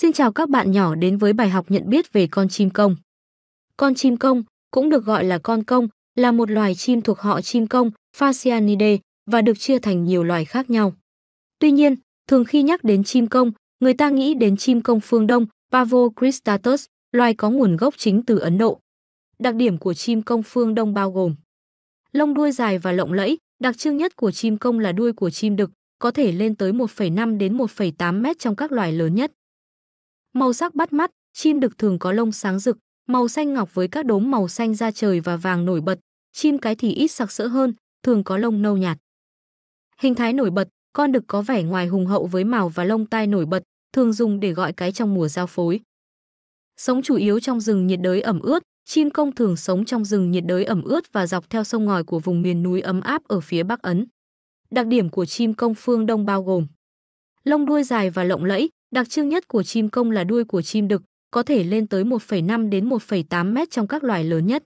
Xin chào các bạn nhỏ đến với bài học nhận biết về con chim công. Con chim công, cũng được gọi là con công, là một loài chim thuộc họ chim công Phasianidae và được chia thành nhiều loài khác nhau. Tuy nhiên, thường khi nhắc đến chim công, người ta nghĩ đến chim công phương Đông Pavo cristatus, loài có nguồn gốc chính từ Ấn Độ. Đặc điểm của chim công phương Đông bao gồm lông đuôi dài và lộng lẫy, đặc trưng nhất của chim công là đuôi của chim đực, có thể lên tới 1,5 đến 1,8 mét trong các loài lớn nhất. Màu sắc bắt mắt, chim đực thường có lông sáng rực, màu xanh ngọc với các đốm màu xanh da trời và vàng nổi bật, chim cái thì ít sặc sỡ hơn, thường có lông nâu nhạt. Hình thái nổi bật, con đực có vẻ ngoài hùng hậu với màu và lông tai nổi bật, thường dùng để gọi cái trong mùa giao phối. Sống chủ yếu trong rừng nhiệt đới ẩm ướt, chim công thường sống trong rừng nhiệt đới ẩm ướt và dọc theo sông ngòi của vùng miền núi ấm áp ở phía Bắc Ấn. Đặc điểm của chim công phương Đông bao gồm lông đuôi dài và lộng lẫy, Đặc trưng nhất của chim công là đuôi của chim đực, có thể lên tới 1,5 đến 1,8 mét trong các loài lớn nhất.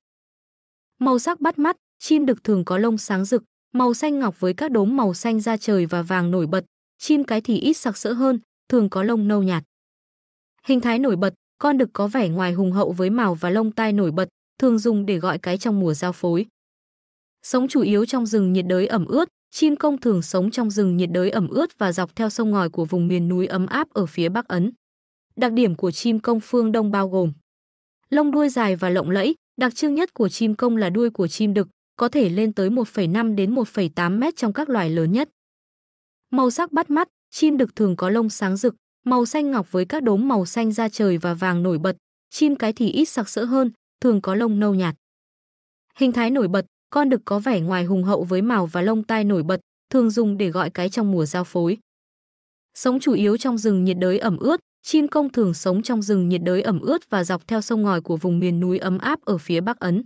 Màu sắc bắt mắt, chim đực thường có lông sáng rực, màu xanh ngọc với các đốm màu xanh da trời và vàng nổi bật, chim cái thì ít sặc sỡ hơn, thường có lông nâu nhạt. Hình thái nổi bật, con đực có vẻ ngoài hùng hậu với màu và lông tai nổi bật, thường dùng để gọi cái trong mùa giao phối. Sống chủ yếu trong rừng nhiệt đới ẩm ướt, Chim công thường sống trong rừng nhiệt đới ẩm ướt và dọc theo sông ngòi của vùng miền núi ấm áp ở phía Bắc Ấn. Đặc điểm của chim công phương Đông bao gồm lông đuôi dài và lộng lẫy, đặc trưng nhất của chim công là đuôi của chim đực, có thể lên tới 1,5 đến 1,8 mét trong các loài lớn nhất. Màu sắc bắt mắt, chim đực thường có lông sáng rực, màu xanh ngọc với các đốm màu xanh da trời và vàng nổi bật, chim cái thì ít sặc sỡ hơn, thường có lông nâu nhạt. Hình thái nổi bật, con đực có vẻ ngoài hùng hậu với màu và lông tai nổi bật, thường dùng để gọi cái trong mùa giao phối. Sống chủ yếu trong rừng nhiệt đới ẩm ướt, chim công thường sống trong rừng nhiệt đới ẩm ướt và dọc theo sông ngòi của vùng miền núi ấm áp ở phía Bắc Ấn.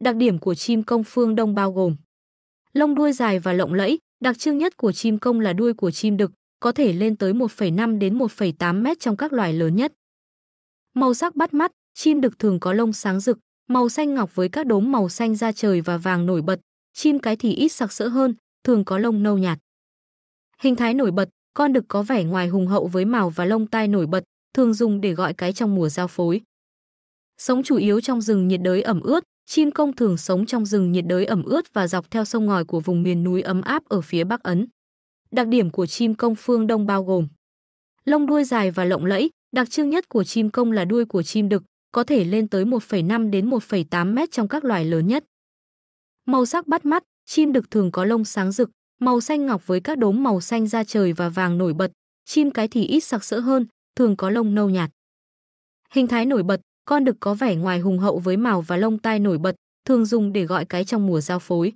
Đặc điểm của chim công phương Đông bao gồm lông đuôi dài và lộng lẫy, đặc trưng nhất của chim công là đuôi của chim đực, có thể lên tới 1,5 đến 1,8 mét trong các loài lớn nhất. Màu sắc bắt mắt, chim đực thường có lông sáng rực, màu xanh ngọc với các đốm màu xanh da trời và vàng nổi bật, chim cái thì ít sặc sỡ hơn, thường có lông nâu nhạt. Hình thái nổi bật, con đực có vẻ ngoài hùng hậu với màu và lông tai nổi bật, thường dùng để gọi cái trong mùa giao phối. Sống chủ yếu trong rừng nhiệt đới ẩm ướt, chim công thường sống trong rừng nhiệt đới ẩm ướt và dọc theo sông ngòi của vùng miền núi ấm áp ở phía Bắc Ấn. Đặc điểm của chim công phương Đông bao gồm lông đuôi dài và lộng lẫy, đặc trưng nhất của chim công là đuôi của chim đực, có thể lên tới 1,5 đến 1,8 mét trong các loài lớn nhất. Màu sắc bắt mắt, chim đực thường có lông sáng rực, màu xanh ngọc với các đốm màu xanh da trời và vàng nổi bật, chim cái thì ít sặc sỡ hơn, thường có lông nâu nhạt. Hình thái nổi bật, con đực có vẻ ngoài hùng hậu với màu và lông tai nổi bật, thường dùng để gọi cái trong mùa giao phối.